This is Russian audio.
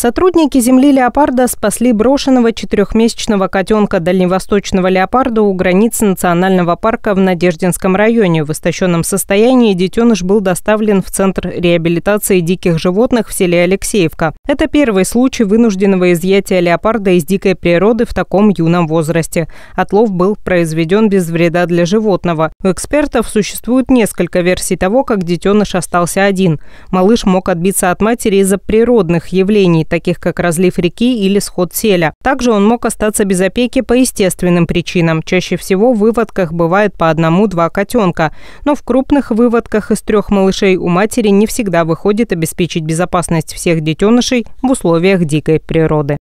Сотрудники земли леопарда спасли брошенного четырехмесячного котенка дальневосточного леопарда у границы национального парка в Надеждинском районе. В истощенном состоянии детеныш был доставлен в Центр реабилитации диких животных в селе Алексеевка. Это первый случай вынужденного изъятия леопарда из дикой природы в таком юном возрасте. Отлов был произведен без вреда для животного. У экспертов существует несколько версий того, как детеныш остался один. Малыш мог отбиться от матери из-за природных явлений, таких как разлив реки или сход селя. Также он мог остаться без опеки по естественным причинам. Чаще всего в выводках бывает по одному-два котенка. Но в крупных выводках из трех малышей у матери не всегда выходит обеспечить безопасность всех детенышей в условиях дикой природы.